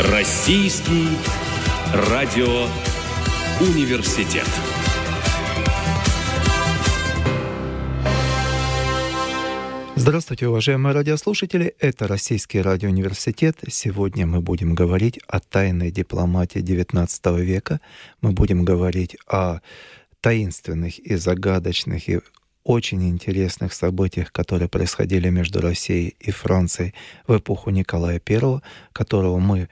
Российский радио университет. Здравствуйте, уважаемые радиослушатели. Это Российский радиоуниверситет. Сегодня мы будем говорить о тайной дипломатии XIX века. Мы будем говорить о таинственных и загадочных и очень интересных событиях, которые происходили между Россией и Францией в эпоху Николая I, которого мы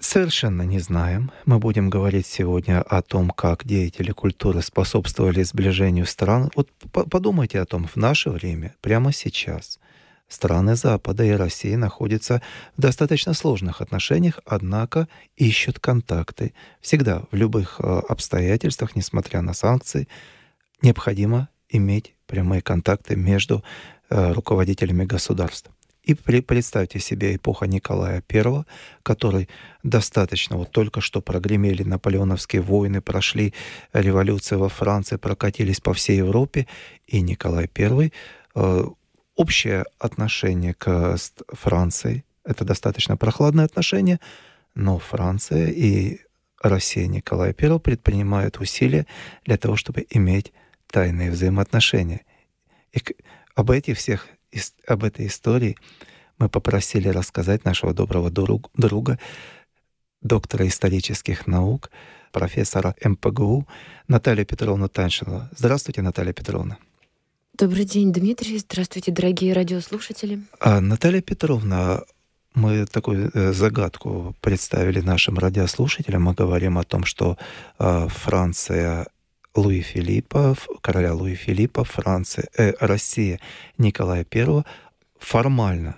совершенно не знаем. Мы будем говорить сегодня о том, как деятели культуры способствовали сближению стран. Вот подумайте о том, в наше время, прямо сейчас, страны Запада и России находятся в достаточно сложных отношениях, однако ищут контакты. Всегда, в любых э, обстоятельствах, несмотря на санкции, необходимо иметь прямые контакты между э, руководителями государств. И при, представьте себе эпоха Николая I, который достаточно, вот только что прогремели наполеоновские войны, прошли революции во Франции, прокатились по всей Европе, и Николай I, э, общее отношение к э, Франции, это достаточно прохладное отношение, но Франция и Россия Николая I предпринимают усилия для того, чтобы иметь тайные взаимоотношения. И об этих всех, об этой истории мы попросили рассказать нашего доброго друг, друга, доктора исторических наук, профессора МПГУ Наталью Петровну Таншину. Здравствуйте, Наталья Петровна. Добрый день, Дмитрий. Здравствуйте, дорогие радиослушатели. А, Наталья Петровна, мы такую э, загадку представили нашим радиослушателям. Мы говорим о том, что а, Франция Луи Филиппа, короля Луи Филиппа, Франции, э, Россия Николая I формально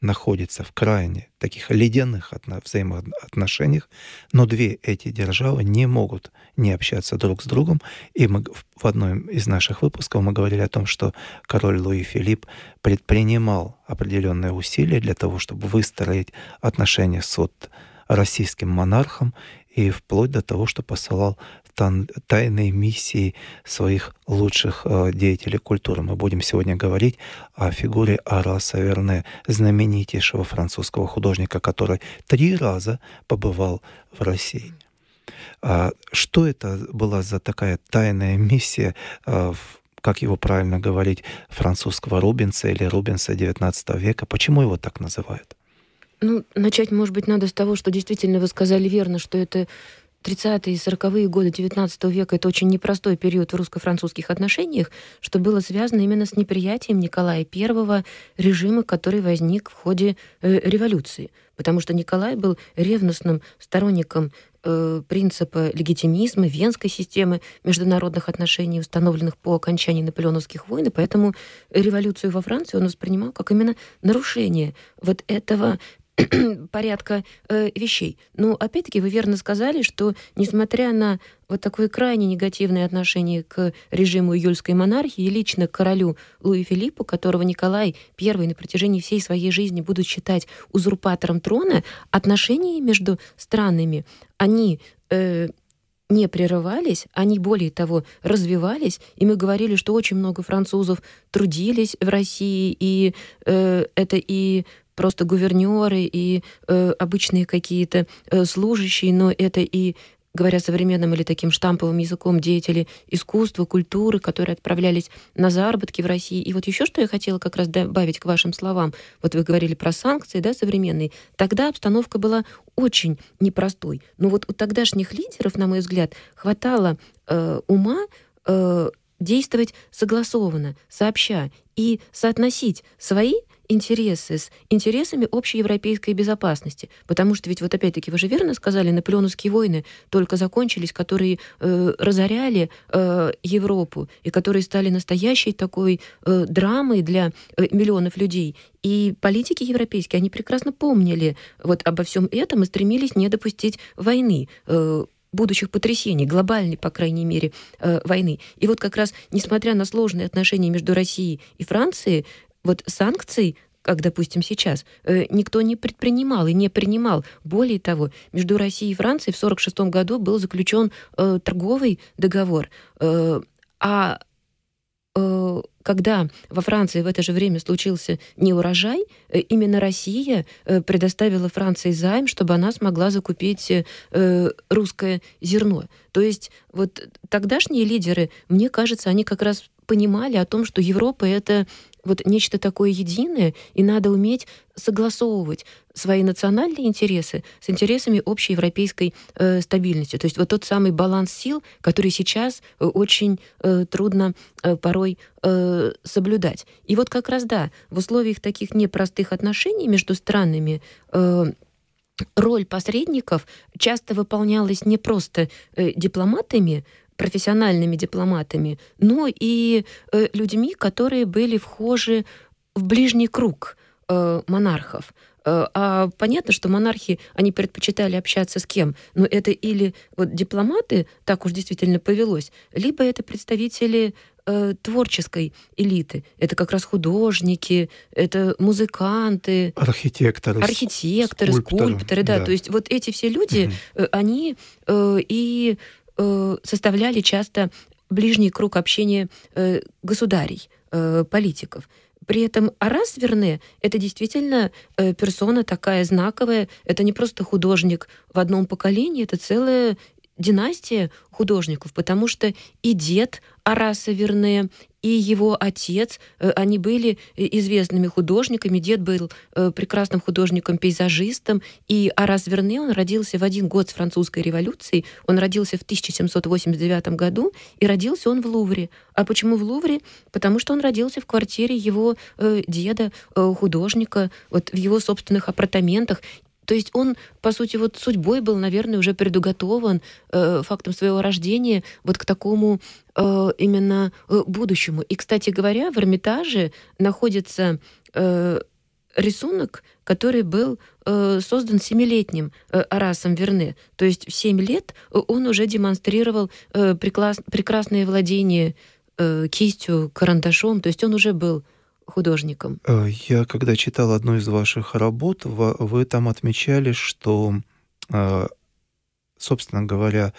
находится в крайне таких ледяных взаимоотношениях, но две эти державы не могут не общаться друг с другом. И мы в одном из наших выпусков мы говорили о том, что король Луи Филипп предпринимал определенные усилия для того, чтобы выстроить отношения с вот российским монархом и вплоть до того, что посылал тайной миссии своих лучших э, деятелей культуры. Мы будем сегодня говорить о фигуре Араса Верне, знаменитейшего французского художника, который три раза побывал в России. А что это была за такая тайная миссия э, как его правильно говорить, французского Рубенса или Рубенса XIX века. Почему его так называют? Ну, начать, может быть, надо с того, что действительно вы сказали верно, что это 30-е и 40-е годы XIX века — это очень непростой период в русско-французских отношениях, что было связано именно с неприятием Николая I режима, который возник в ходе э, революции. Потому что Николай был ревностным сторонником э, принципа легитимизма, венской системы международных отношений, установленных по окончании наполеоновских войн, и поэтому революцию во Франции он воспринимал как именно нарушение вот этого порядка э, вещей. Но опять-таки вы верно сказали, что несмотря на вот такое крайне негативное отношение к режиму июльской монархии и лично к королю Луи Филиппу, которого Николай I на протяжении всей своей жизни будут считать узурпатором трона, отношения между странами, они э, не прерывались, они более того развивались, и мы говорили, что очень много французов трудились в России, и э, это и просто гувернеры и э, обычные какие-то э, служащие, но это и говоря современным или таким штамповым языком, деятели искусства, культуры, которые отправлялись на заработки в России. И вот еще что я хотела как раз добавить к вашим словам. Вот вы говорили про санкции, да, современные. Тогда обстановка была очень непростой. Но вот у тогдашних лидеров, на мой взгляд, хватало э, ума э, действовать согласованно, сообща и соотносить свои интересы с интересами общей европейской безопасности. Потому что ведь вот опять-таки вы же верно сказали, наполеоновские войны только закончились, которые э, разоряли э, Европу и которые стали настоящей такой э, драмой для э, миллионов людей. И политики европейские, они прекрасно помнили вот обо всем этом и стремились не допустить войны. Э, будущих потрясений, глобальной, по крайней мере, э, войны. И вот как раз, несмотря на сложные отношения между Россией и Францией, вот санкций как, допустим, сейчас, э, никто не предпринимал и не принимал. Более того, между Россией и Францией в 1946 году был заключен э, торговый договор. Э, а э, когда во Франции в это же время случился неурожай, э, именно Россия э, предоставила Франции займ, чтобы она смогла закупить русское зерно. То есть вот тогдашние лидеры, мне кажется, они как раз понимали о том, что Европа — это вот нечто такое единое, и надо уметь согласовывать свои национальные интересы с интересами общей европейской э, стабильности. То есть вот тот самый баланс сил, который сейчас э, очень э, трудно э, порой э, соблюдать. И вот как раз да, в условиях таких непростых отношений между странами э, роль посредников часто выполнялась не просто э, дипломатами, профессиональными дипломатами, но и э, людьми, которые были вхожи в ближний круг э, монархов. Э, а понятно, что монархи, они предпочитали общаться с кем? Но ну, это или вот дипломаты, так уж действительно повелось, либо это представители э, творческой элиты. Это как раз художники, это музыканты, архитекторы, архитекторы, скульпторы, скульпторы да. да. То есть вот эти все люди, угу. они э, и Э, составляли часто ближний круг общения э, государей, э, политиков. При этом Арас Верне — это действительно персона такая знаковая. Это не просто художник в одном поколении, это целая династия художников, потому что и дед Араса Верне, и его отец, э, они были э, известными художниками. Дед был э, прекрасным художником-пейзажистом. И Арас Верне, он родился в один год с французской революцией. Он родился в 1789 году, и родился он в Лувре. А почему в Лувре? Потому что он родился в квартире его деда, художника, вот в его собственных апартаментах. То есть он, по сути, вот судьбой был, наверное, уже предуготован э, фактом своего рождения вот к такому э, именно э, будущему. И, кстати говоря, в Эрмитаже находится э, рисунок, который был э, создан семилетним э, Арасом Верне. То есть в семь лет э, он уже демонстрировал э, прекрас прекрасное владение э, кистью, карандашом. То есть он уже был художником? Э, я когда читал одну из ваших работ, вы там отмечали, что, э, собственно говоря,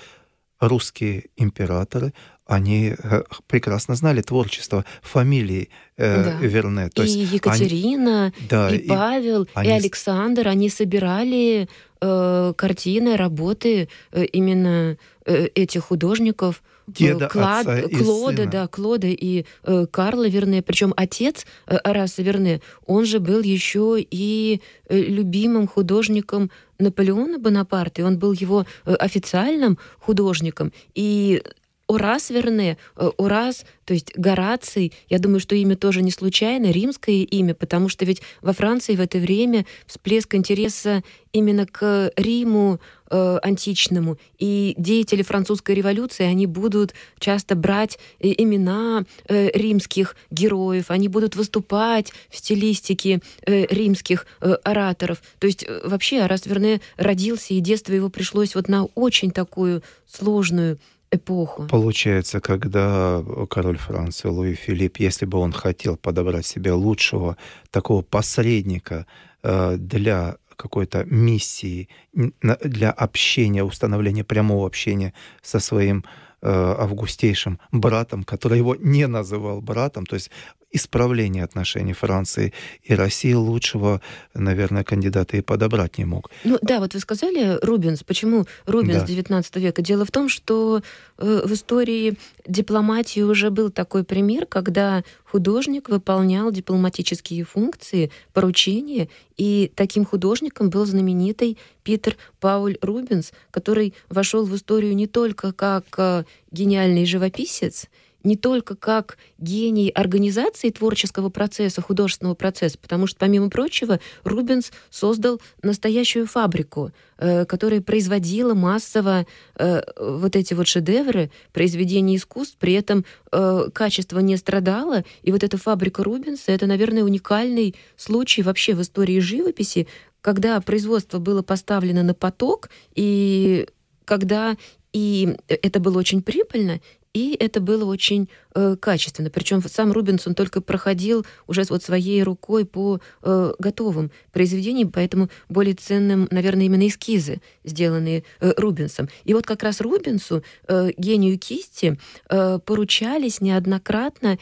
русские императоры, они э, прекрасно знали творчество фамилии э, да. Верне. То и есть Екатерина, они... да, и Павел, и, они... и Александр, они собирали э, картины, работы э, именно э, этих художников – деда Клад, отца и Клода, сына. да, Клода и э, Карла Верне. Причем отец э, Араса Верне, он же был еще и э, любимым художником Наполеона Бонапарта, и он был его э, официальным художником. И Орас Верне, Орас, э, то есть Гораций, я думаю, что имя тоже не случайно, римское имя, потому что ведь во Франции в это время всплеск интереса именно к Риму э, античному. И деятели французской революции, они будут часто брать э, имена э, римских героев, они будут выступать в стилистике э, римских э, ораторов. То есть э, вообще Арас Верне родился, и детство его пришлось вот на очень такую сложную эпоху. Получается, когда король Франции Луи Филипп, если бы он хотел подобрать себе лучшего такого посредника э, для какой-то миссии, для общения, установления прямого общения со своим э, августейшим братом, который его не называл братом, то есть исправления отношений Франции и России лучшего, наверное, кандидата и подобрать не мог. Ну да, вот вы сказали Рубинс. Почему Рубинс да. 19 века? Дело в том, что э, в истории дипломатии уже был такой пример, когда художник выполнял дипломатические функции, поручения, и таким художником был знаменитый Питер Пауль Рубинс, который вошел в историю не только как э, гениальный живописец, не только как гений организации творческого процесса, художественного процесса, потому что, помимо прочего, Рубенс создал настоящую фабрику, э, которая производила массово э, вот эти вот шедевры, произведения искусств, при этом э, качество не страдало, и вот эта фабрика Рубенса — это, наверное, уникальный случай вообще в истории живописи, когда производство было поставлено на поток, и когда и это было очень прибыльно, и это было очень э, качественно. Причем сам Рубинсон только проходил уже вот своей рукой по э, готовым произведениям, поэтому более ценным, наверное, именно эскизы, сделанные э, Рубинсом. И вот как раз Рубинсу, э, гению кисти, э, поручались неоднократно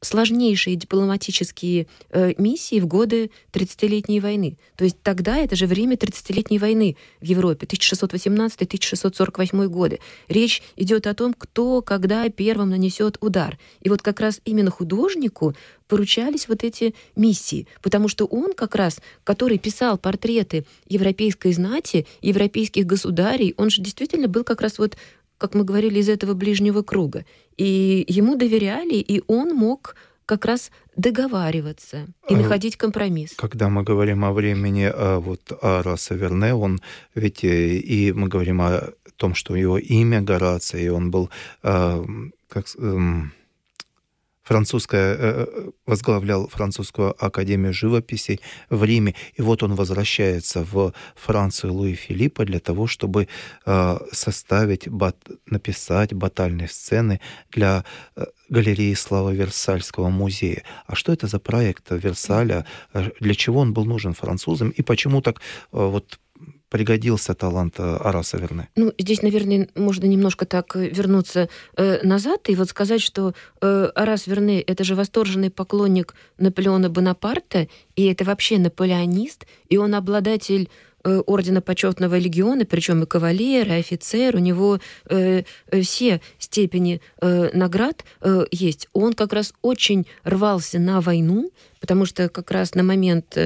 сложнейшие дипломатические э, миссии в годы 30-летней войны. То есть тогда это же время 30-летней войны в Европе, 1618-1648 годы. Речь идет о том, кто когда первым нанесет удар. И вот как раз именно художнику поручались вот эти миссии, потому что он как раз, который писал портреты европейской знати, европейских государей, он же действительно был как раз вот как мы говорили, из этого ближнего круга. И ему доверяли, и он мог как раз договариваться и а, находить компромисс. Когда мы говорим о времени а вот о Араса Верне, он ведь э, и мы говорим о том, что его имя Горация, и он был а, как эм, французская, э, э, возглавлял французскую академию живописи в Риме. И вот он возвращается в Францию Луи Филиппа для того, чтобы э, составить, написать батальные сцены для галереи Слава Версальского музея. А что это за проект Версаля? Для чего он был нужен французам? И почему так вот пригодился талант э, Араса Верне? Ну, здесь, наверное, можно немножко так э, вернуться э, назад и вот сказать, что э, Арас Верне — это же восторженный поклонник Наполеона Бонапарта, и это вообще наполеонист, и он обладатель э, ордена почетного легиона, причем и кавалер, и офицер, у него э, все степени э, наград э, есть. Он как раз очень рвался на войну, потому что как раз на момент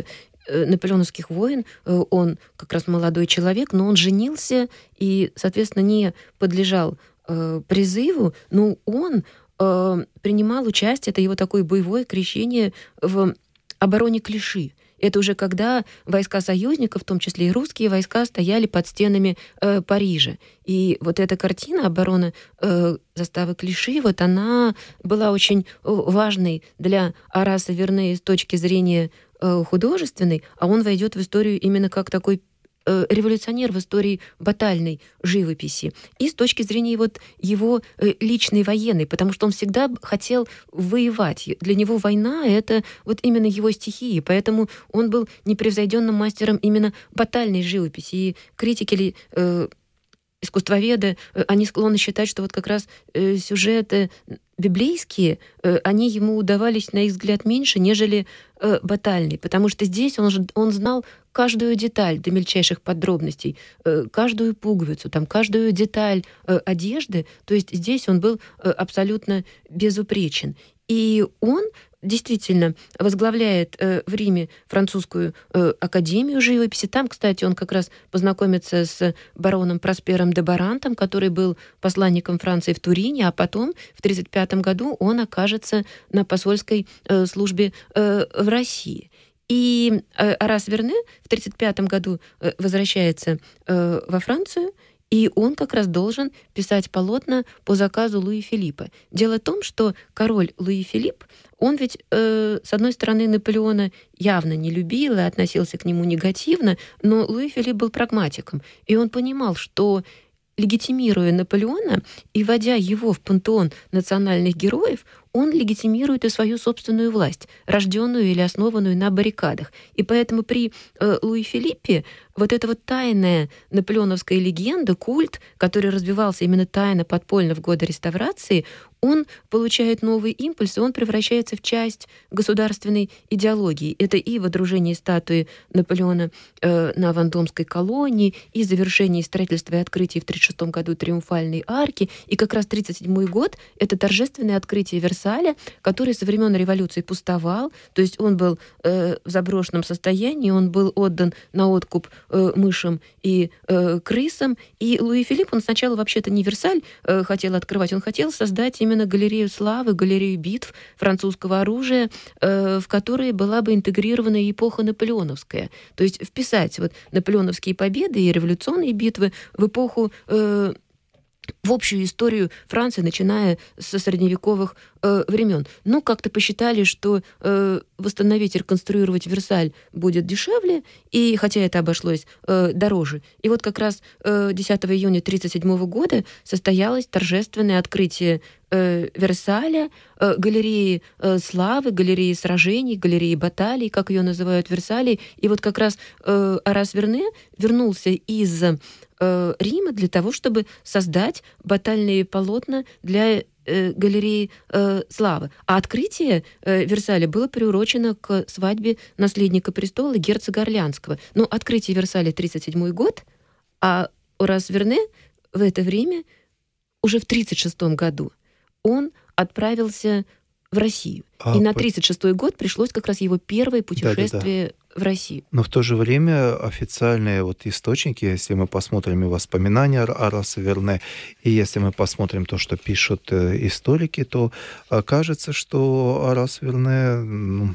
Э, наполеоновских войн, э, он как раз молодой человек, но он женился и, соответственно, не подлежал э, призыву, но он принимал участие, это его такое боевое крещение в обороне Клиши. Это уже когда войска союзников, в том числе и русские войска, стояли под стенами э, Парижа. И вот эта картина обороны э, заставы Клиши, вот она была очень важной для Араса Вернея с точки зрения Э, художественный, а он войдет в историю именно как такой э, революционер в истории батальной живописи и с точки зрения вот его э, личной военной, потому что он всегда хотел воевать. Для него война — это вот именно его стихии, поэтому он был непревзойденным мастером именно батальной живописи. И критики э, искусствоведы, э, они склонны считать, что вот как раз э, сюжеты библейские, э, они ему удавались, на их взгляд, меньше, нежели батальный, потому что здесь он, же, он знал каждую деталь до мельчайших подробностей, каждую пуговицу, там, каждую деталь одежды, то есть здесь он был абсолютно безупречен. И он действительно возглавляет э, в Риме французскую э, академию живописи. Там, кстати, он как раз познакомится с бароном Проспером де Барантом, который был посланником Франции в Турине, а потом в 1935 году он окажется на посольской э, службе э, в России. И э, Арас Верне в 1935 году э, возвращается э, во Францию – и он как раз должен писать полотна по заказу Луи Филиппа. Дело в том, что король Луи Филипп, он ведь, э, с одной стороны, Наполеона явно не любил и относился к нему негативно, но Луи Филипп был прагматиком, и он понимал, что легитимируя Наполеона и вводя его в пантеон национальных героев, он легитимирует и свою собственную власть, рожденную или основанную на баррикадах. И поэтому при э, Луи Филиппе вот эта вот тайная наполеоновская легенда, культ, который развивался именно тайно, подпольно в годы реставрации, он получает новый импульс, и он превращается в часть государственной идеологии. Это и водружение статуи Наполеона э, на Вандомской колонии, и завершение строительства и открытия в 1936 году Триумфальной арки. И как раз 1937 год — это торжественное открытие Версаля спортзале, который со времен революции пустовал, то есть он был э, в заброшенном состоянии, он был отдан на откуп э, мышам и э, крысам. И Луи Филипп, он сначала вообще-то не Версаль э, хотел открывать, он хотел создать именно галерею славы, галерею битв французского оружия, э, в которой была бы интегрирована эпоха наполеоновская. То есть вписать вот наполеоновские победы и революционные битвы в эпоху э, в общую историю Франции, начиная со средневековых э, времен. Ну, как-то посчитали, что э, восстановить, реконструировать Версаль будет дешевле, и хотя это обошлось э, дороже. И вот как раз э, 10 июня 1937 года состоялось торжественное открытие э, Версаля, э, галереи э, славы, галереи сражений, галереи баталий, как ее называют в Версале. И вот как раз э, Арас Верне вернулся из э, Рима для того, чтобы создать батальные полотна для э, галереи э, славы. А открытие э, Версаля было приурочено к свадьбе наследника престола герцога Орлянского. Но открытие Версаля 1937 год, а Урас Верне в это время уже в 1936 году он отправился в Россию. А, и на 36-й год пришлось как раз его первое путешествие да, да, да. в Россию. Но в то же время официальные вот источники, если мы посмотрим и воспоминания Араса Верне, и если мы посмотрим то, что пишут э, историки, то э, кажется, что Арас Верне... Ну,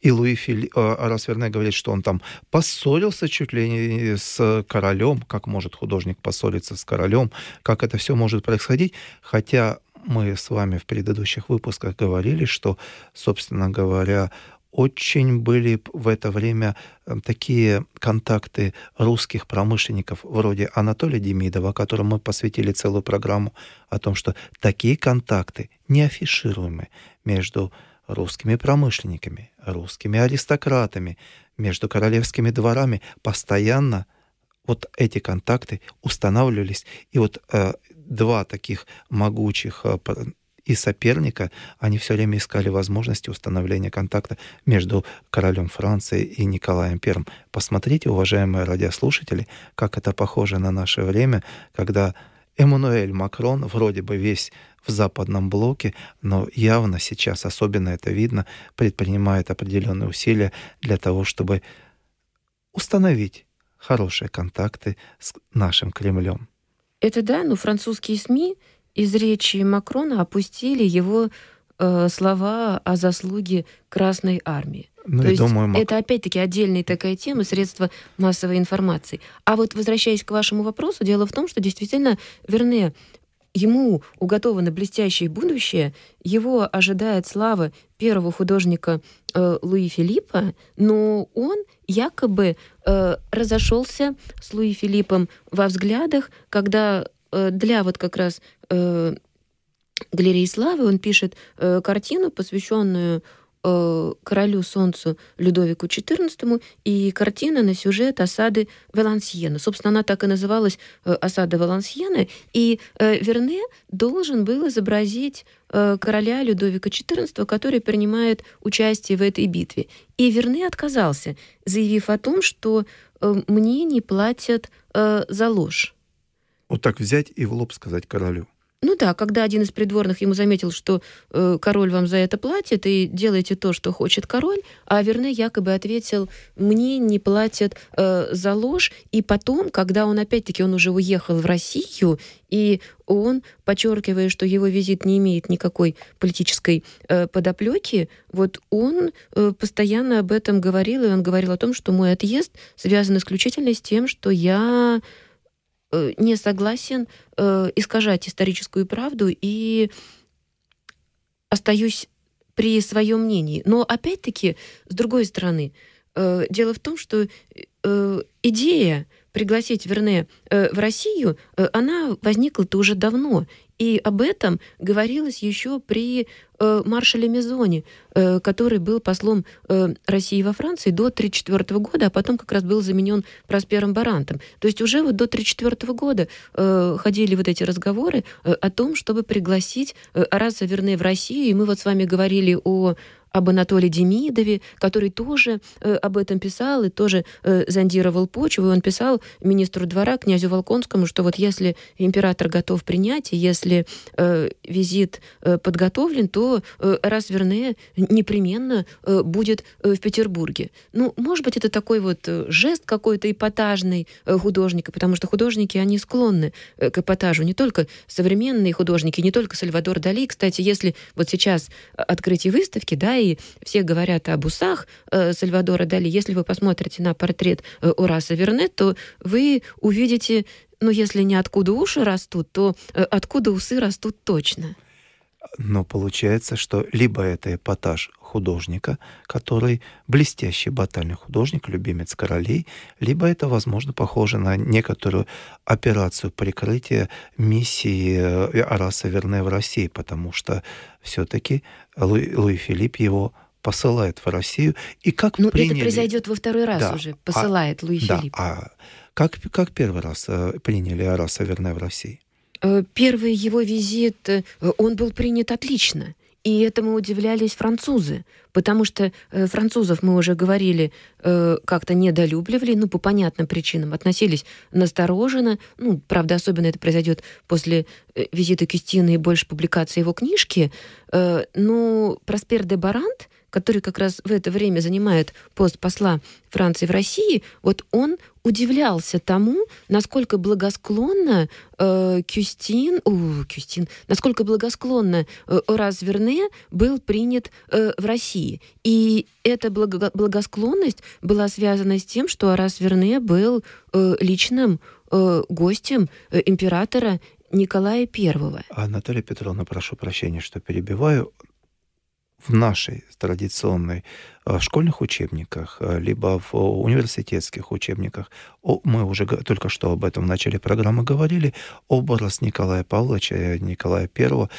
и Луи Фили... Арас э, Верне говорит, что он там поссорился чуть ли не с королем, как может художник поссориться с королем, как это все может происходить, хотя мы с вами в предыдущих выпусках говорили, что, собственно говоря, очень были в это время э, такие контакты русских промышленников вроде Анатолия Демидова, которому мы посвятили целую программу, о том, что такие контакты не между русскими промышленниками, русскими аристократами, между королевскими дворами постоянно вот эти контакты устанавливались. И вот э, два таких могучих э, и соперника, они все время искали возможности установления контакта между королем Франции и Николаем I. Посмотрите, уважаемые радиослушатели, как это похоже на наше время, когда Эммануэль Макрон вроде бы весь в западном блоке, но явно сейчас, особенно это видно, предпринимает определенные усилия для того, чтобы установить хорошие контакты с нашим Кремлем. Это да, но французские СМИ из речи Макрона опустили его э, слова о заслуге Красной Армии. Ну, То есть думаю, Мак... это опять-таки отдельная такая тема, средства массовой информации. А вот возвращаясь к вашему вопросу, дело в том, что действительно верны Ему уготовано блестящее будущее, его ожидает слава первого художника э, Луи Филиппа, но он якобы э, разошелся с Луи Филиппом во взглядах, когда э, для вот как раз э, галереи славы он пишет э, картину, посвященную Э, королю солнцу Людовику XIV и картина на сюжет осады Валансьена. Собственно, она так и называлась э, «Осада Валансьена», и э, Верне должен был изобразить короля Людовика XIV, который принимает участие в этой битве. И Верне отказался, заявив о том, что мне не платят за ложь. Вот так взять и в лоб сказать королю. Ну да, когда один из придворных ему заметил, что э, король вам за это платит, и делаете то, что хочет король, а Верне якобы ответил, мне не платят э, за ложь. И потом, когда он опять-таки, он уже уехал в Россию, и он, подчеркивая, что его визит не имеет никакой политической э, подоплеки, вот он э, постоянно об этом говорил, и он говорил о том, что мой отъезд связан исключительно с тем, что я Э, не согласен э, искажать историческую правду и остаюсь при своем мнении. Но опять-таки, с другой стороны, э, дело в том, что идея пригласить Верне в Россию, она возникла-то уже давно. И об этом говорилось еще при э, маршале Мезоне, э, который был послом э, России во Франции до 1934 года, а потом как раз был заменен Проспером Барантом. То есть уже вот до 1934 года э, ходили вот эти разговоры э, о том, чтобы пригласить э, Араса Верне в Россию. И мы вот с вами говорили о об Анатолии Демидове, который тоже э, об этом писал и тоже э, зондировал почву. И он писал министру двора, князю Волконскому, что вот если император готов принять, и если э, визит э, подготовлен, то э, раз Верне непременно э, будет э, в Петербурге. Ну, может быть, это такой вот э, жест какой-то эпатажный э, художника, потому что художники, они склонны э, к эпатажу. Не только современные художники, не только Сальвадор Дали. Кстати, если вот сейчас открытие выставки, да, и Италии все говорят об усах э, Сальвадора Дали. Если вы посмотрите на портрет э, Ураса Верне, то вы увидите, ну, если не откуда уши растут, то э, откуда усы растут точно. Но получается, что либо это эпатаж художника, который блестящий батальный художник, любимец королей, либо это, возможно, похоже на некоторую операцию прикрытия миссии Араса э, Верне в России, потому что все-таки Лу Луи Филипп его посылает в Россию. И как ну, приняли... это произойдет во второй раз да, уже, а, посылает а, Луи да, А как, как первый раз э, приняли Араса Верне в России? Э, первый его визит, э, он был принят отлично. И этому удивлялись французы, потому что э, французов мы уже говорили, э, как-то недолюбливали, ну, по понятным причинам, относились настороженно. Ну, правда, особенно это произойдет после э, визита Кюстины и больше публикации его книжки. Э, но Проспер де Барант, который как раз в это время занимает пост посла Франции в России, вот он удивлялся тому, насколько благосклонно э, Кюстин, у, Кюстин, насколько благосклонно э, Разверне был принят э, в России. И эта благо благосклонность была связана с тем, что Разверне был э, личным э, гостем э, императора Николая Первого. Наталья Петровна, прошу прощения, что перебиваю в нашей традиционной в э, школьных учебниках, э, либо в э, университетских учебниках. мы уже только что об этом в начале программы говорили. Образ Николая Павловича, Николая Первого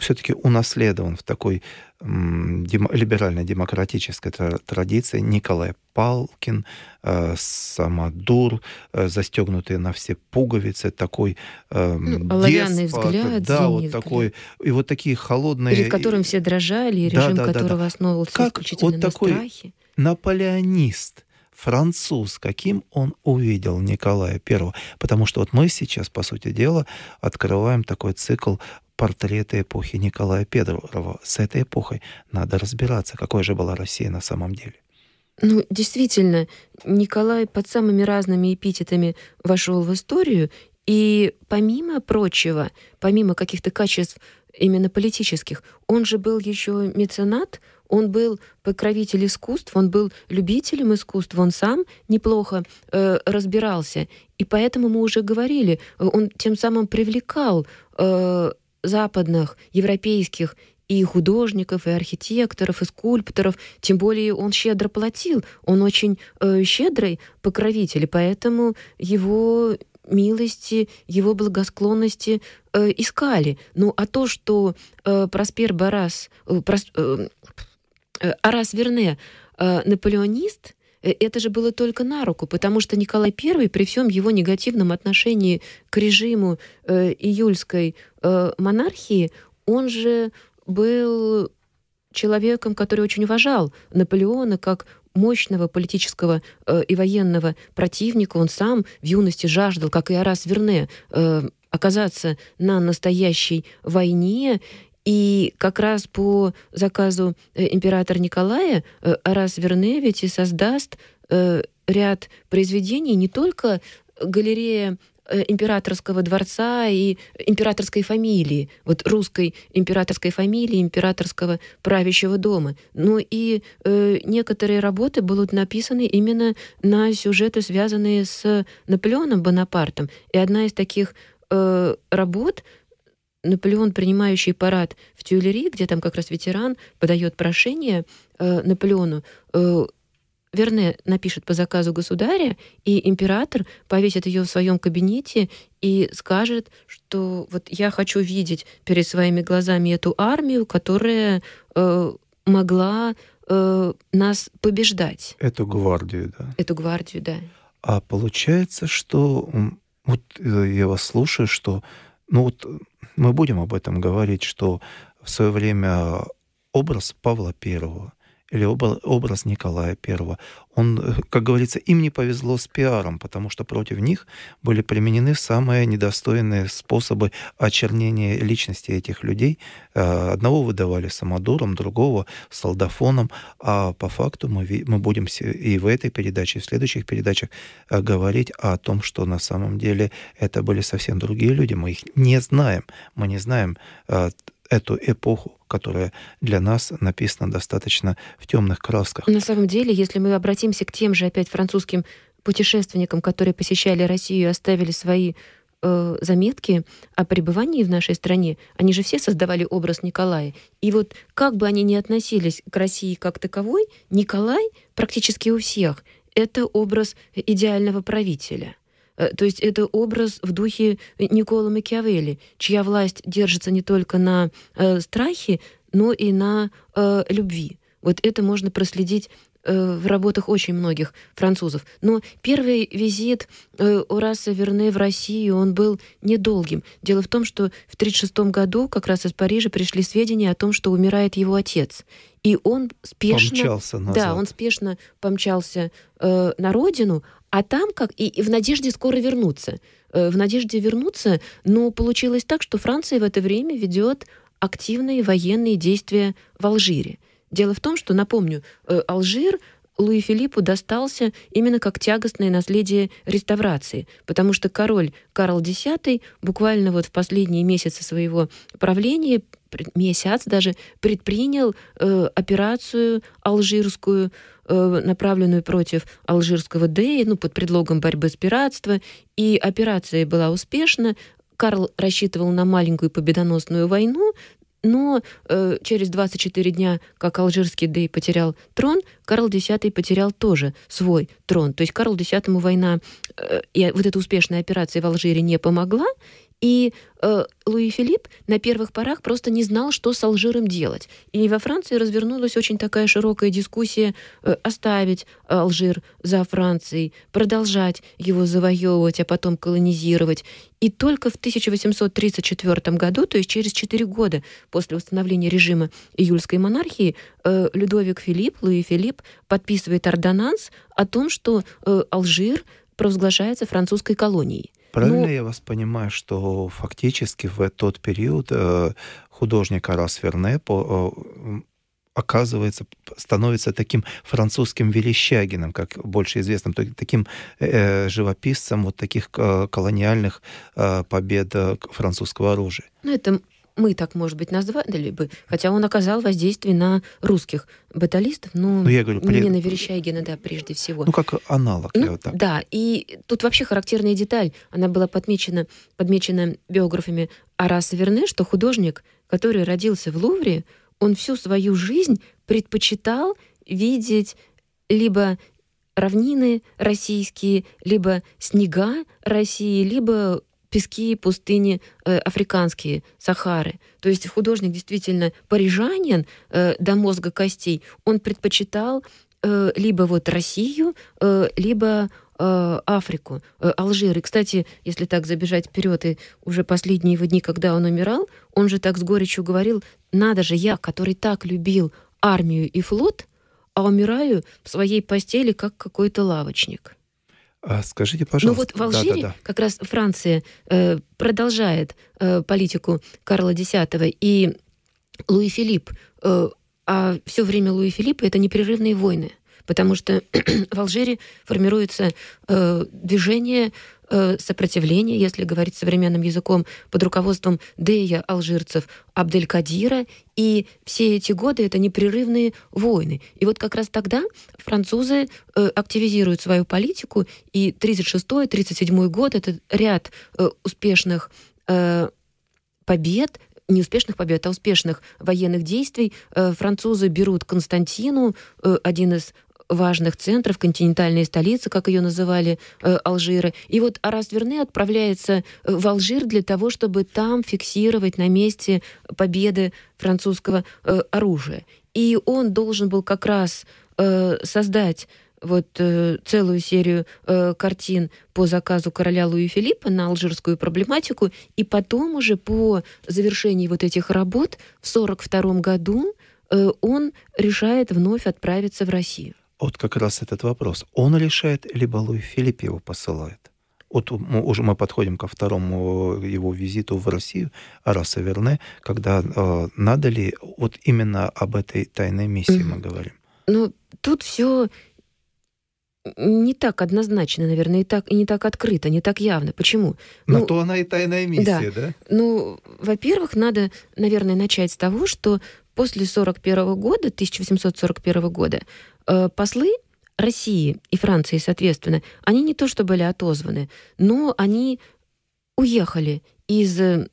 все-таки унаследован в такой дем, либерально-демократической традиции Николай Палкин, э, самодур, э, застегнутые на все пуговицы, такой э, ну, деспот, взгляд, да, вот взгляд. такой и вот такие холодные, перед которым все дрожали, режим да, да, которого да, да. основывался как исключительно вот на такой страхе. Наполеонист француз, каким он увидел Николая I. Потому что вот мы сейчас, по сути дела, открываем такой цикл портреты эпохи Николая Петрова. С этой эпохой надо разбираться, какой же была Россия на самом деле. Ну, действительно, Николай под самыми разными эпитетами вошел в историю, и помимо прочего, помимо каких-то качеств именно политических, он же был еще меценат, он был покровитель искусств, он был любителем искусств, он сам неплохо э, разбирался. И поэтому мы уже говорили, э, он тем самым привлекал э, западных, европейских и художников, и архитекторов, и скульпторов. Тем более он щедро платил, он очень э, щедрый покровитель, и поэтому его милости, его благосклонности э, искали. Ну а то, что э, Проспер Барас, э, прос, э, э Арас Верне, э, наполеонист, Э, это же было только на руку, потому что Николай I при всем его негативном отношении к режиму э, июльской э, монархии, он же был человеком, который очень уважал Наполеона как мощного политического э, и военного противника. Он сам в юности жаждал, как и Арас Верне, э, оказаться на настоящей войне. И как раз по заказу э, императора Николая Арас э, Верневити создаст э, ряд произведений не только галерея императорского дворца и императорской фамилии, вот русской императорской фамилии, императорского правящего дома. Но и э, некоторые работы будут написаны именно на сюжеты, связанные с Наполеоном Бонапартом. И одна из таких э, работ Наполеон, принимающий парад в Тюильри, где там как раз ветеран подает прошение э, Наполеону, э, Верне напишет по заказу государя, и император повесит ее в своем кабинете и скажет, что вот я хочу видеть перед своими глазами эту армию, которая э, могла э, нас побеждать. Эту гвардию, да. Эту гвардию, да. А получается, что вот я вас слушаю, что ну вот мы будем об этом говорить, что в свое время образ Павла первого или образ Николая I. Он, как говорится, им не повезло с пиаром, потому что против них были применены самые недостойные способы очернения личности этих людей. Э, одного выдавали самодуром, другого солдафоном, а по факту мы, мы будем и в этой передаче, и в следующих передачах э, говорить о том, что на самом деле это были совсем другие люди. Мы их не знаем. Мы не знаем э, эту эпоху, которая для нас написана достаточно в темных красках. На самом деле, если мы обратимся к тем же опять французским путешественникам, которые посещали Россию и оставили свои э, заметки о пребывании в нашей стране, они же все создавали образ Николая. И вот как бы они ни относились к России как таковой, Николай практически у всех это образ идеального правителя. Э, то есть это образ в духе Никола Макиавелли, чья власть держится не только на э, страхе, но и на э, любви. Вот это можно проследить э, в работах очень многих французов. Но первый визит э, Ураса Верне в Россию, он был недолгим. Дело в том, что в 1936 году как раз из Парижа пришли сведения о том, что умирает его отец. И он спешно... Помчался назад. Да, он спешно помчался э, на родину, а там как и, и в надежде скоро вернуться. Э, в надежде вернуться, но ну, получилось так, что Франция в это время ведет активные военные действия в Алжире. Дело в том, что, напомню, э, Алжир Луи Филиппу достался именно как тягостное наследие реставрации, потому что король Карл X буквально вот в последние месяцы своего правления, месяц даже, предпринял э, операцию алжирскую, Э, направленную против алжирского Деи, ну, под предлогом борьбы с пиратством, и операция была успешна. Карл рассчитывал на маленькую победоносную войну, но э, через 24 дня, как алжирский Дей потерял трон, Карл X потерял тоже свой трон. То есть Карл X война э, и вот эта успешная операция в Алжире не помогла, и э, Луи Филипп на первых порах просто не знал, что с Алжиром делать. И во Франции развернулась очень такая широкая дискуссия э, оставить э, Алжир за Францией, продолжать его завоевывать, а потом колонизировать. И только в 1834 году, то есть через 4 года после установления режима июльской монархии, э, Людовик Филипп, Луи Филипп подписывает ордонанс о том, что э, Алжир провозглашается французской колонией. Правильно ну, я вас понимаю, что фактически в тот период э, художник Арас Верне э, оказывается, становится таким французским Верещагином, как больше известным, таким э, э, живописцем вот таких колониальных побед французского оружия. Ну, это мы так, может быть, назвали бы, хотя он оказал воздействие на русских баталистов, но ну, я говорю, не при... на Верещагина, да, прежде всего. Ну, как аналог. Ну, вот так. Да, и тут вообще характерная деталь. Она была подмечена, подмечена биографами Араса Верне, что художник, который родился в Лувре, он всю свою жизнь предпочитал видеть либо равнины российские, либо снега России, либо пески, пустыни э, африканские, Сахары. То есть художник действительно парижанин э, до мозга костей. Он предпочитал э, либо вот Россию, э, либо э, Африку, э, Алжир. И, кстати, если так забежать вперед, и уже последние его дни, когда он умирал, он же так с горечью говорил, надо же, я, который так любил армию и флот, а умираю в своей постели, как какой-то лавочник. А скажите, ну пожалуйста. Ну вот в Алжире да, да, да. как раз Франция э, продолжает э, политику Карла X и Луи Филипп. Э, а все время Луи Филиппа это непрерывные войны, потому что в Алжире формируется э, движение э, сопротивление, если говорить современным языком, под руководством Дея Алжирцев Абделькадира. И все эти годы это непрерывные войны. И вот как раз тогда французы э, активизируют свою политику, и 36-37 год — это ряд э, успешных э, побед, не успешных побед, а успешных военных действий. Э, французы берут Константину, э, один из важных центров континентальной столицы, как ее называли, э, Алжира. И вот Арас Верне отправляется э, в Алжир для того, чтобы там фиксировать на месте победы французского э, оружия. И он должен был как раз создать вот э, целую серию э, картин по заказу короля Луи Филиппа на алжирскую проблематику, и потом уже по завершении вот этих работ в 1942 году э, он решает вновь отправиться в Россию вот как раз этот вопрос. Он решает, либо Луи Филипп его посылает. Вот мы, уже мы подходим ко второму э, его визиту в Россию, Араса Верне, когда э, надо ли, вот именно об этой тайной миссии мы говорим. Ну, тут все не так однозначно, наверное, и, так, и не так открыто, не так явно. Почему? На ну, то она и тайная миссия, да? да? Ну, во-первых, надо, наверное, начать с того, что после 41 года, 1841 года, Э, послы России и Франции, соответственно, они не то что были отозваны, но они уехали из э,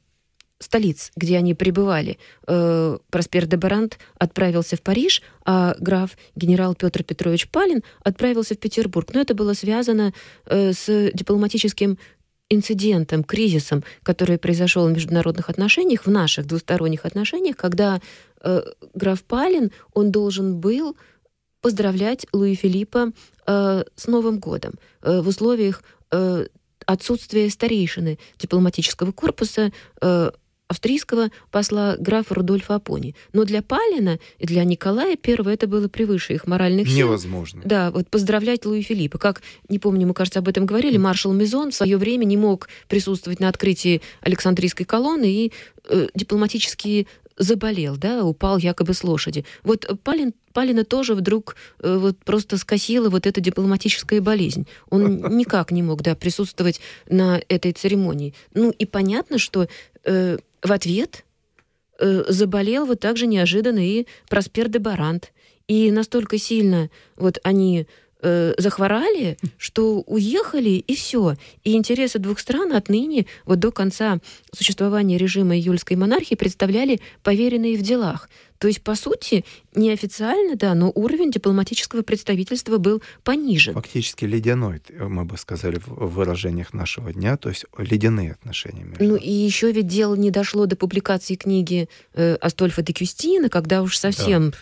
столиц, где они пребывали. Э, Проспер де Барант отправился в Париж, а граф генерал Петр Петрович Палин отправился в Петербург. Но это было связано с дипломатическим инцидентом, кризисом, который произошел в международных отношениях, в наших двусторонних отношениях, когда граф Палин, он должен был поздравлять Луи Филиппа э, с Новым годом э, в условиях э, отсутствия старейшины дипломатического корпуса э, австрийского посла графа Рудольфа Апони. Но для Палина и для Николая I это было превыше их моральных сил. Невозможно. Да, вот поздравлять Луи Филиппа. Как, не помню, мы, кажется, об этом говорили, маршал Мизон в свое время не мог присутствовать на открытии Александрийской колонны, и э, дипломатические заболел, да, упал якобы с лошади. Вот Палин, Палина тоже вдруг э, вот просто скосила вот эта дипломатическая болезнь. Он никак не мог, да, присутствовать на этой церемонии. Ну и понятно, что э, в ответ э, заболел вот так же неожиданно и Проспер де Барант. И настолько сильно вот они э, захворали, что уехали и все. И интересы двух стран отныне, вот до конца существования режима июльской монархии, представляли поверенные в делах. То есть, по сути, неофициально, да, но уровень дипломатического представительства был понижен. Фактически ледяной, мы бы сказали в выражениях нашего дня, то есть ледяные отношения между. Ну и еще ведь дело не дошло до публикации книги э, Астольфа де Кюстина, когда уж совсем да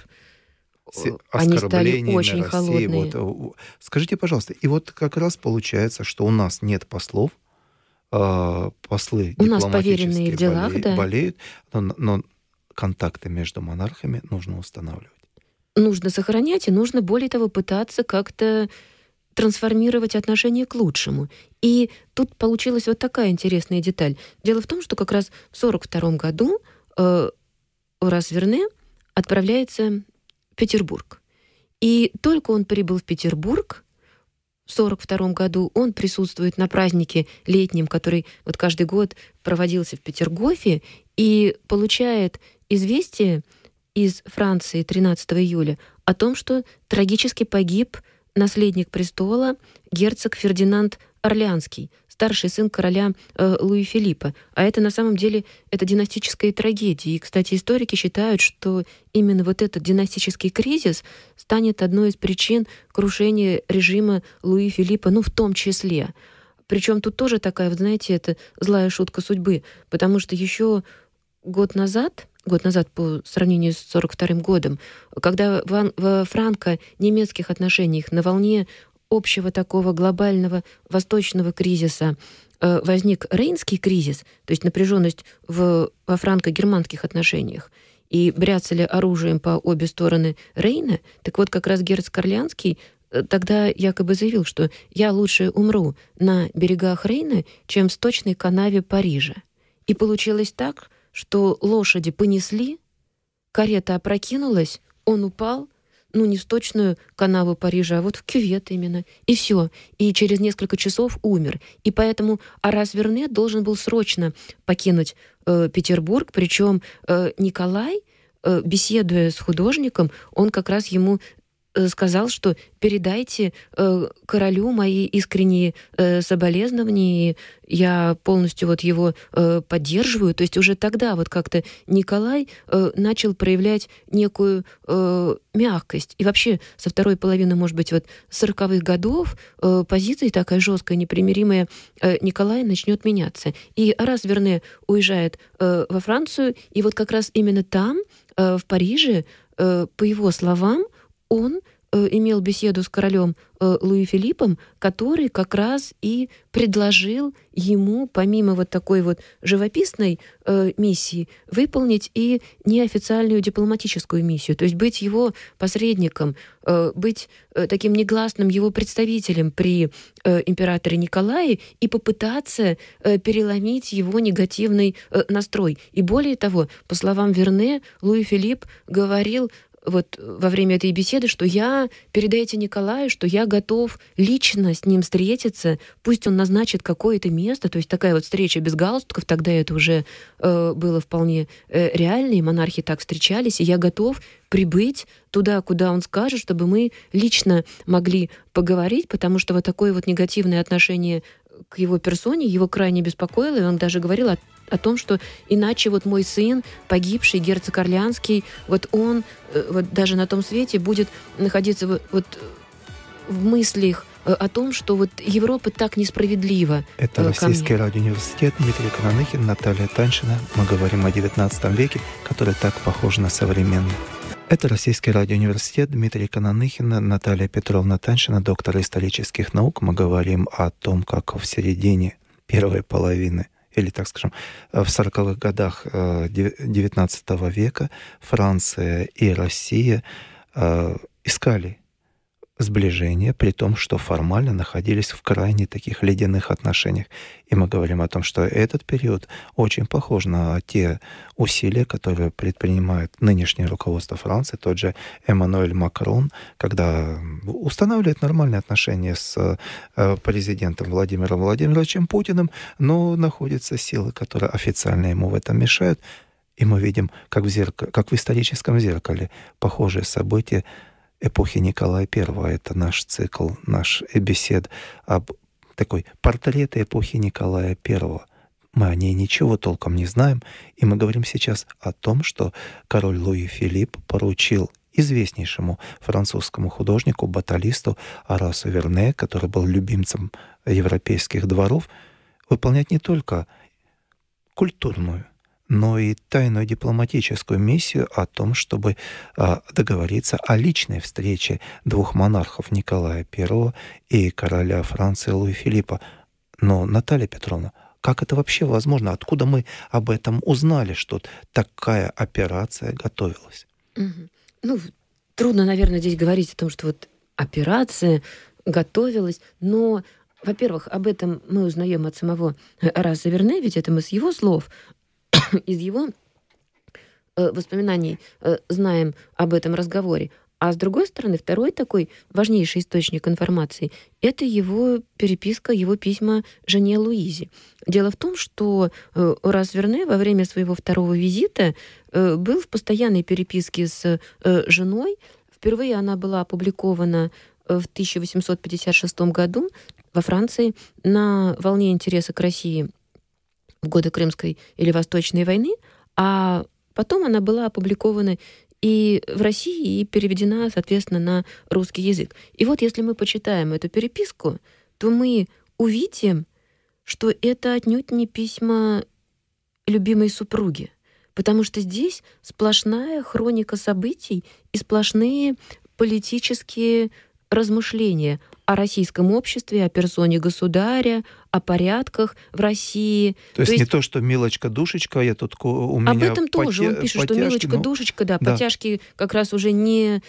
с э, они стали очень России. холодные. Вот. Э, скажите, пожалуйста, и вот как раз получается, что у нас нет послов, а, послы у нас поверенные в делах, боле, да. болеют, но, но контакты между монархами нужно устанавливать. Нужно сохранять, и нужно, более того, пытаться как-то трансформировать отношение к лучшему. И тут получилась вот такая интересная деталь. Дело в том, что как раз в 1942 году э, Урас Верне отправляется Петербург. И только он прибыл в Петербург, в 1942 году он присутствует на празднике летнем, который вот каждый год проводился в Петергофе, и получает известие из Франции 13 июля о том, что трагически погиб наследник престола герцог Фердинанд Орлеанский, старший сын короля э, Луи Филиппа. А это на самом деле это династическая трагедия. И, кстати, историки считают, что именно вот этот династический кризис станет одной из причин крушения режима Луи Филиппа, ну, в том числе. Причем тут тоже такая, вы знаете, это злая шутка судьбы, потому что еще год назад, год назад по сравнению с 42 годом, когда во Франко-немецких отношениях на волне общего такого глобального восточного кризиса э, возник Рейнский кризис, то есть напряженность в, во франко-германских отношениях, и бряцали оружием по обе стороны Рейна, так вот как раз Герц Корлянский э, тогда якобы заявил, что «я лучше умру на берегах Рейна, чем в сточной канаве Парижа». И получилось так, что лошади понесли, карета опрокинулась, он упал, ну, не в сточную канаву Парижа, а вот в кювет именно. И все. И через несколько часов умер. И поэтому Арас Верне должен был срочно покинуть э, Петербург. Причем э, Николай, э, беседуя с художником, он как раз ему Э, сказал, что передайте э, королю мои искренние э, соболезнования, и я полностью вот его э, поддерживаю. То есть уже тогда вот как-то Николай э, начал проявлять некую э, мягкость. И вообще со второй половины, может быть, вот сороковых годов э, позиция такая жесткая, непримиримая э, Николая начнет меняться. И раз Верне уезжает э, во Францию, и вот как раз именно там, э, в Париже, э, по его словам, он э, имел беседу с королем э, Луи Филиппом, который как раз и предложил ему, помимо вот такой вот живописной э, миссии, выполнить и неофициальную дипломатическую миссию, то есть быть его посредником, э, быть э, таким негласным его представителем при э, императоре Николае и попытаться э, переломить его негативный э, настрой. И более того, по словам Верне, Луи Филипп говорил вот во время этой беседы, что я, передайте Николаю, что я готов лично с ним встретиться, пусть он назначит какое-то место, то есть такая вот встреча без галстуков, тогда это уже э, было вполне э, реально, и монархи так встречались, и я готов прибыть туда, куда он скажет, чтобы мы лично могли поговорить, потому что вот такое вот негативное отношение к его персоне его крайне беспокоило, и он даже говорил о о том, что иначе вот мой сын, погибший герцог Орлеанский, вот он э, вот даже на том свете будет находиться вот, вот э, в мыслях э, о том, что вот Европа так несправедлива. Это Российский радиоуниверситет, Дмитрий Кононыхин, Наталья Таншина. Мы говорим о 19 веке, который так похож на современный. Это Российский радиоуниверситет, Дмитрий Кононыхин, Наталья Петровна Таншина, доктор исторических наук. Мы говорим о том, как в середине первой половины или, так скажем, э, в 40-х годах XIX э, века Франция и Россия э, искали сближение, при том, что формально находились в крайне таких ледяных отношениях. И мы говорим о том, что этот период очень похож на те усилия, которые предпринимает нынешнее руководство Франции, тот же Эммануэль Макрон, когда устанавливает нормальные отношения с э, президентом Владимиром Владимировичем Путиным, но находятся силы, которые официально ему в этом мешают. И мы видим, как в, зеркале, как в историческом зеркале, похожие события эпохи Николая I. Это наш цикл, наш бесед об такой портреты эпохи Николая I. Мы о ней ничего толком не знаем, и мы говорим сейчас о том, что король Луи Филипп поручил известнейшему французскому художнику, баталисту Арасу Верне, который был любимцем европейских дворов, выполнять не только культурную, но и тайную дипломатическую миссию о том, чтобы а, договориться о личной встрече двух монархов Николая I и короля Франции Луи Филиппа. Но, Наталья Петровна, как это вообще возможно? Откуда мы об этом узнали, что такая операция готовилась? Угу. Ну, трудно, наверное, здесь говорить о том, что вот операция готовилась, но во-первых, об этом мы узнаем от самого Раса Верне, ведь это мы с его слов. из его э, воспоминаний э, знаем об этом разговоре. А с другой стороны, второй такой важнейший источник информации — это его переписка, его письма жене Луизе. Дело в том, что э, раз Верне во время своего второго визита был в постоянной переписке с женой. Впервые она была опубликована в 1856 году во Франции на волне интереса к России в годы Крымской или Восточной войны, а потом она была опубликована и в России, и переведена, соответственно, на русский язык. И вот если мы почитаем эту переписку, то мы увидим, что это отнюдь не письма любимой супруги, потому что здесь сплошная хроника событий и сплошные политические размышления о российском обществе, о персоне государя, о порядках в России. То, то есть, есть не то, что милочка-душечка, я тут у меня Об этом тоже поте... он пишет, потяжки, что милочка-душечка, ну, да, да, потяжки как раз уже не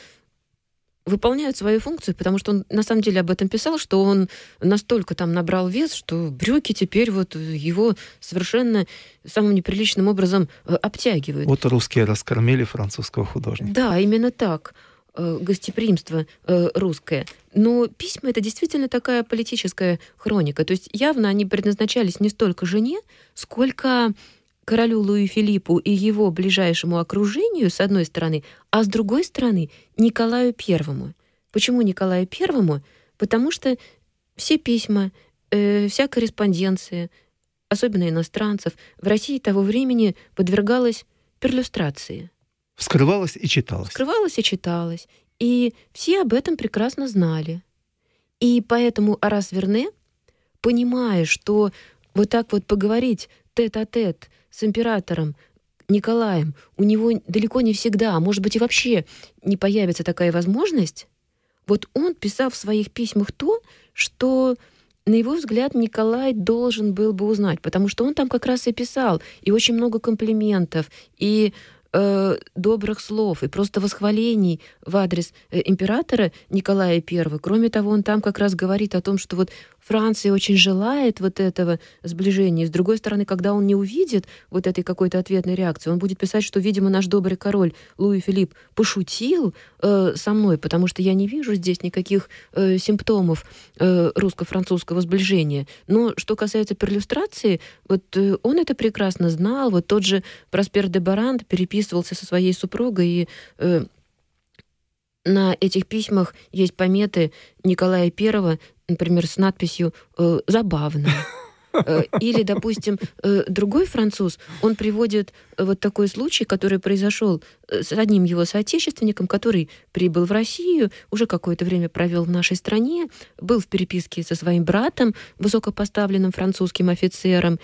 выполняют свою функцию, потому что он на самом деле об этом писал, что он настолько там набрал вес, что брюки теперь вот его совершенно самым неприличным образом э, обтягивают. Вот русские раскормили французского художника. Да, именно так э, гостеприимство э, русское. Но письма это действительно такая политическая хроника. То есть явно они предназначались не столько жене, сколько королю Луи Филиппу и его ближайшему окружению, с одной стороны, а с другой стороны, Николаю Первому. Почему Николаю Первому? Потому что все письма, э, вся корреспонденция, особенно иностранцев, в России того времени подвергалась перлюстрации. Вскрывалось и читалось. Вскрывалось и читалось. И все об этом прекрасно знали. И поэтому Арас Верне, понимая, что вот так вот поговорить тет-а-тет -тет с императором Николаем, у него далеко не всегда, а может быть и вообще не появится такая возможность, вот он писал в своих письмах то, что, на его взгляд, Николай должен был бы узнать, потому что он там как раз и писал, и очень много комплиментов, и э, добрых слов и просто восхвалений в адрес э, императора Николая I. Кроме того, он там как раз говорит о том, что вот Франция очень желает вот этого сближения. С другой стороны, когда он не увидит вот этой какой-то ответной реакции, он будет писать, что, видимо, наш добрый король Луи Филипп пошутил э, со мной, потому что я не вижу здесь никаких э, симптомов э, русско-французского сближения. Но что касается перлюстрации, вот э, он это прекрасно знал. Вот тот же Проспер де Барант переписывал переписывался со своей супругой, и э, на этих письмах есть пометы Николая I, например, с надписью э, «Забавно». Э, или, допустим, э, другой француз, он приводит э, вот такой случай, который произошел с одним его соотечественником, который прибыл в Россию, уже какое-то время провел в нашей стране, был в переписке со своим братом, высокопоставленным французским офицером,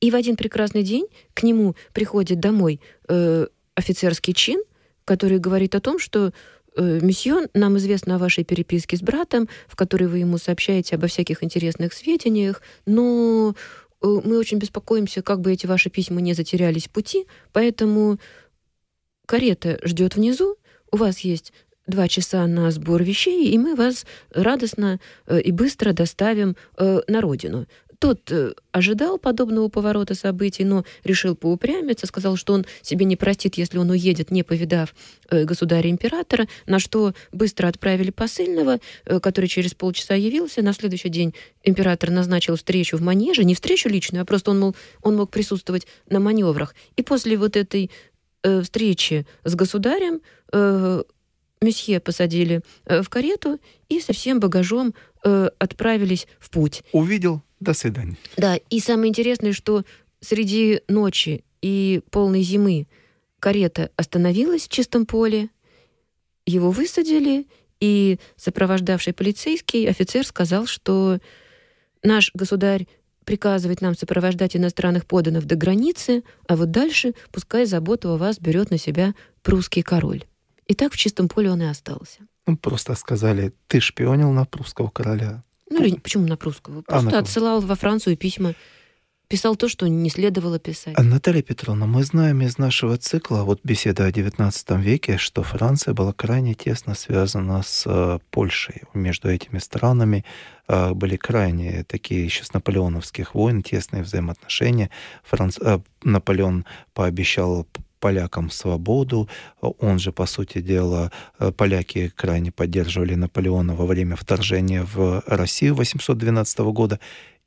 и в один прекрасный день к нему приходит домой офицерский чин, который говорит о том, что э, «Месье, нам известно о вашей переписке с братом, в которой вы ему сообщаете обо всяких интересных сведениях, но э, мы очень беспокоимся, как бы эти ваши письма не затерялись в пути, поэтому карета ждет внизу, у вас есть два часа на сбор вещей, и мы вас радостно э, и быстро доставим на родину тот э, ожидал подобного поворота событий, но решил поупрямиться, сказал, что он себе не простит, если он уедет, не повидав э, государя-императора, на что быстро отправили посыльного, э, который через полчаса явился. На следующий день император назначил встречу в манеже, не встречу личную, а просто он, мол, он мог присутствовать на маневрах. И после вот этой э, встречи с государем э, месье посадили в карету и со всем багажом э, отправились в путь. Увидел до свидания. Да, и самое интересное, что среди ночи и полной зимы карета остановилась в чистом поле, его высадили, и сопровождавший полицейский офицер сказал, что наш государь приказывает нам сопровождать иностранных поданных до границы, а вот дальше пускай заботу о вас берет на себя прусский король. И так в чистом поле он и остался. Ну, просто сказали, ты шпионил на прусского короля, ну или почему на прусского? А, Просто а, отсылал во Францию письма. Писал то, что не следовало писать. А Наталья Петровна, мы знаем из нашего цикла, а вот беседа о XIX веке, что Франция была крайне тесно связана с э, Польшей. Между этими странами э, были крайне такие еще с наполеоновских войн, тесные взаимоотношения. Франц... Э, Наполеон пообещал полякам свободу. Он же, по сути дела, э, поляки крайне поддерживали Наполеона во время вторжения в Россию 812 года.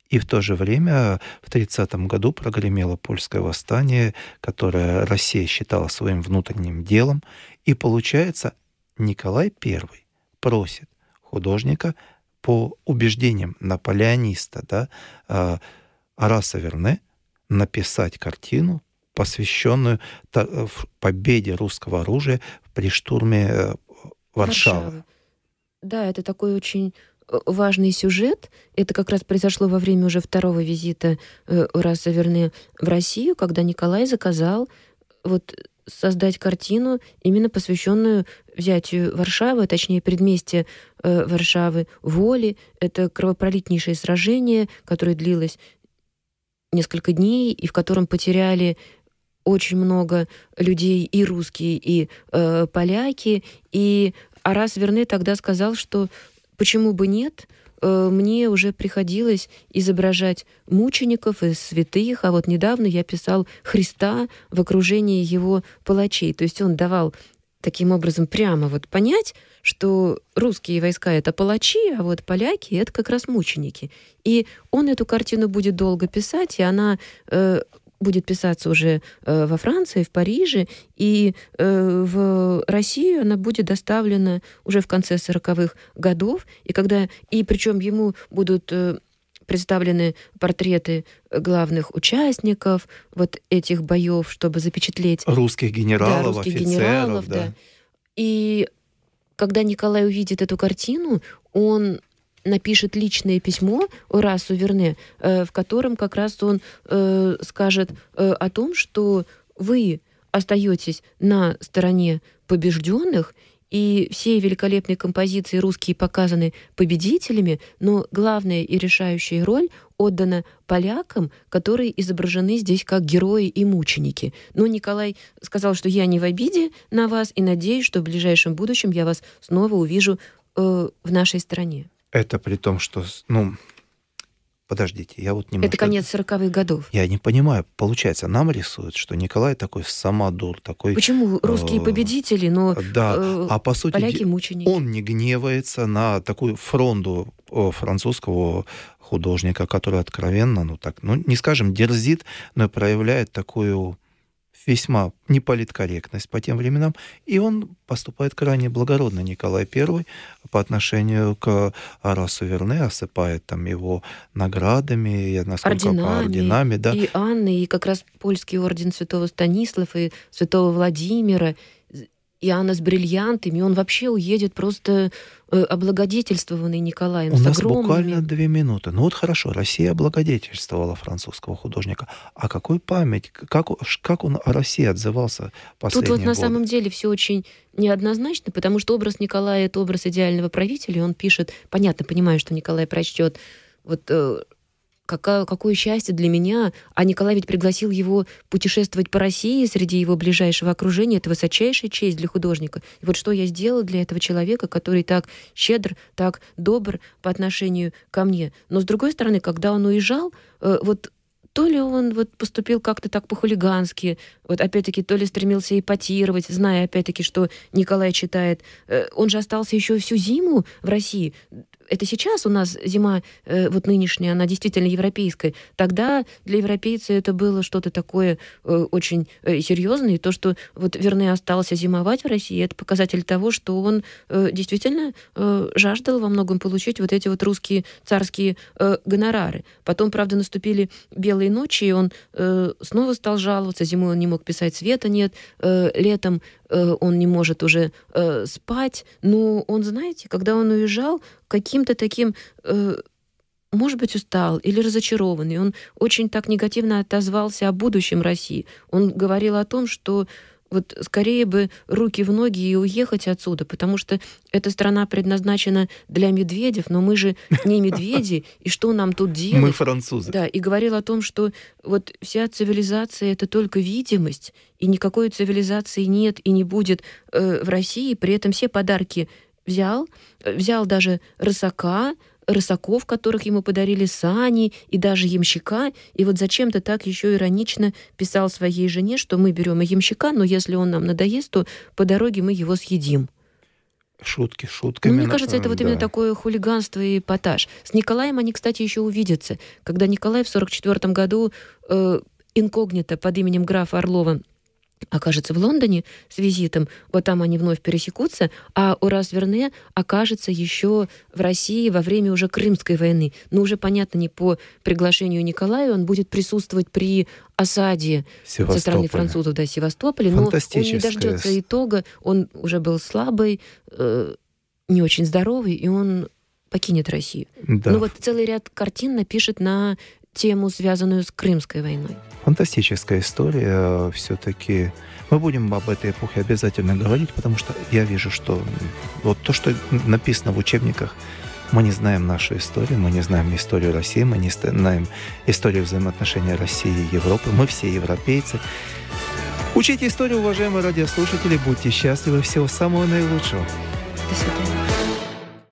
И в то же время э, в 30 году прогремело польское восстание, которое Россия считала своим внутренним делом. И получается, Николай I просит художника по убеждениям наполеониста, да, э, Араса Верне, написать картину посвященную э, победе русского оружия при штурме э, Варшавы. Да, это такой очень э, важный сюжет. Это как раз произошло во время уже второго визита э, Верне в Россию, когда Николай заказал вот создать картину, именно посвященную взятию Варшавы, а точнее предместья э, Варшавы, воли. Это кровопролитнейшее сражение, которое длилось несколько дней, и в котором потеряли очень много людей и русские, и э, поляки. И Арас Верны тогда сказал, что почему бы нет, э, мне уже приходилось изображать мучеников и святых, а вот недавно я писал Христа в окружении его палачей. То есть он давал таким образом прямо вот понять, что русские войска — это палачи, а вот поляки — это как раз мученики. И он эту картину будет долго писать, и она э, будет писаться уже э, во Франции, в Париже, и э, в Россию она будет доставлена уже в конце 40-х годов, и когда, и причем ему будут э, представлены портреты главных участников вот этих боев, чтобы запечатлеть русских генералов, да, русских офицеров, генералов, да. да. И когда Николай увидит эту картину, он напишет личное письмо Расу Верне, э, в котором как раз он э, скажет э, о том, что вы остаетесь на стороне побежденных, и все великолепные композиции русские показаны победителями, но главная и решающая роль отдана полякам, которые изображены здесь как герои и мученики. Но Николай сказал, что я не в обиде на вас и надеюсь, что в ближайшем будущем я вас снова увижу э, в нашей стране. Это при том, что, ну, подождите, я вот немножко... Это конец 40-х годов. Я не понимаю. Получается, нам рисуют, что Николай такой самодур, такой... Почему э, русские э, победители, но да. э, а по сути, поляки мученики? Он не гневается на такую фронду э, французского художника, который откровенно, ну так, ну не скажем, дерзит, но проявляет такую весьма неполиткорректность по тем временам, и он поступает крайне благородно Николай I по отношению к Арасу Верне, осыпает там его наградами, насколько орденами, орденами да. и Анны, и как раз польский орден святого Станислава и святого Владимира, и Анна с бриллиантами, он вообще уедет просто э, облагодетельствованный Николаем. У нас огромными... буквально две минуты. Ну вот хорошо, Россия облагодетельствовала французского художника. А какой память, как, как он о России отзывался последние Тут вот годы? на самом деле все очень неоднозначно, потому что образ Николая — это образ идеального правителя, он пишет, понятно, понимаю, что Николай прочтет вот э, какое, какое счастье для меня. А Николай ведь пригласил его путешествовать по России среди его ближайшего окружения. Это высочайшая честь для художника. И вот что я сделала для этого человека, который так щедр, так добр по отношению ко мне. Но с другой стороны, когда он уезжал, э, вот то ли он вот поступил как-то так по-хулигански, вот опять-таки то ли стремился эпатировать, зная опять-таки, что Николай читает. Э, он же остался еще всю зиму в России это сейчас у нас зима э, вот нынешняя, она действительно европейская. Тогда для европейца это было что-то такое э, очень э, серьезное. И то, что вот Верне остался зимовать в России, это показатель того, что он э, действительно э, жаждал во многом получить вот эти вот русские царские э, гонорары. Потом, правда, наступили белые ночи, и он э, снова стал жаловаться. Зимой он не мог писать, света нет. Э, летом Э, он не может уже э, спать. Но ну, он, знаете, когда он уезжал, каким-то таким, э, может быть, устал или разочарованный. Он очень так негативно отозвался о будущем России. Он говорил о том, что вот скорее бы руки в ноги и уехать отсюда, потому что эта страна предназначена для медведев, но мы же не медведи, и что нам тут делать? Мы французы. Да, и говорил о том, что вот вся цивилизация — это только видимость, и никакой цивилизации нет и не будет э, в России, при этом все подарки взял, э, взял даже рысака, рысаков, которых ему подарили сани и даже ямщика, и вот зачем-то так еще иронично писал своей жене, что мы берем и ямщика, но если он нам надоест, то по дороге мы его съедим. Шутки, шутки. Ну, мне кажется, это вот да. именно такое хулиганство и эпатаж. С Николаем они, кстати, еще увидятся. Когда Николай в 1944 году э, инкогнито под именем графа Орлова окажется в Лондоне с визитом, вот там они вновь пересекутся, а Урас Верне окажется еще в России во время уже Крымской войны. Но ну, уже, понятно, не по приглашению Николая, он будет присутствовать при осаде со стороны французов, да, Севастополя, но он не дождется итога, он уже был слабый, э, не очень здоровый, и он покинет Россию. Да. Ну вот целый ряд картин напишет на тему, связанную с Крымской войной? Фантастическая история все-таки. Мы будем об этой эпохе обязательно говорить, потому что я вижу, что вот то, что написано в учебниках, мы не знаем нашу историю, мы не знаем историю России, мы не знаем историю взаимоотношений России и Европы. Мы все европейцы. Учите историю, уважаемые радиослушатели. Будьте счастливы. Всего самого наилучшего. До свидания.